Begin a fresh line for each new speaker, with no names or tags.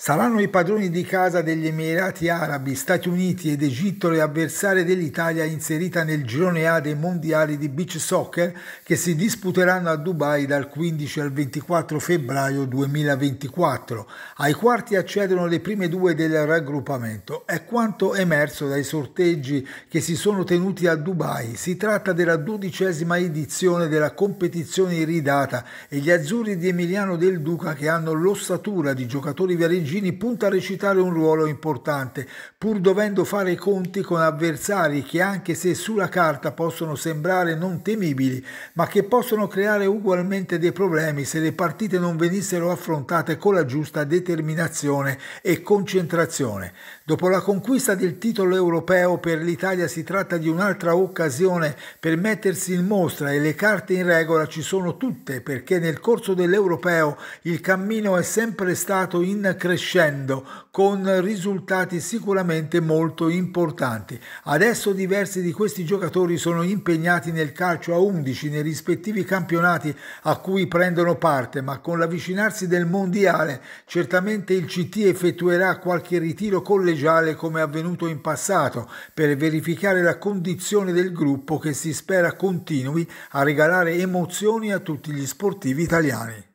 Saranno i padroni di casa degli Emirati Arabi, Stati Uniti ed Egitto le avversarie dell'Italia inserita nel girone A dei mondiali di beach soccer che si disputeranno a Dubai dal 15 al 24 febbraio 2024. Ai quarti accedono le prime due del raggruppamento. È quanto emerso dai sorteggi che si sono tenuti a Dubai. Si tratta della dodicesima edizione della competizione iridata e gli azzurri di Emiliano del Duca che hanno l'ossatura di giocatori verigini Gini punta a recitare un ruolo importante, pur dovendo fare i conti con avversari che anche se sulla carta possono sembrare non temibili, ma che possono creare ugualmente dei problemi se le partite non venissero affrontate con la giusta determinazione e concentrazione. Dopo la conquista del titolo europeo per l'Italia si tratta di un'altra occasione per mettersi in mostra e le carte in regola ci sono tutte perché nel corso dell'europeo il cammino è sempre stato in crescita crescendo con risultati sicuramente molto importanti. Adesso diversi di questi giocatori sono impegnati nel calcio a 11 nei rispettivi campionati a cui prendono parte, ma con l'avvicinarsi del mondiale certamente il CT effettuerà qualche ritiro collegiale come avvenuto in passato per verificare la condizione del gruppo che si spera continui a regalare emozioni a tutti gli sportivi italiani.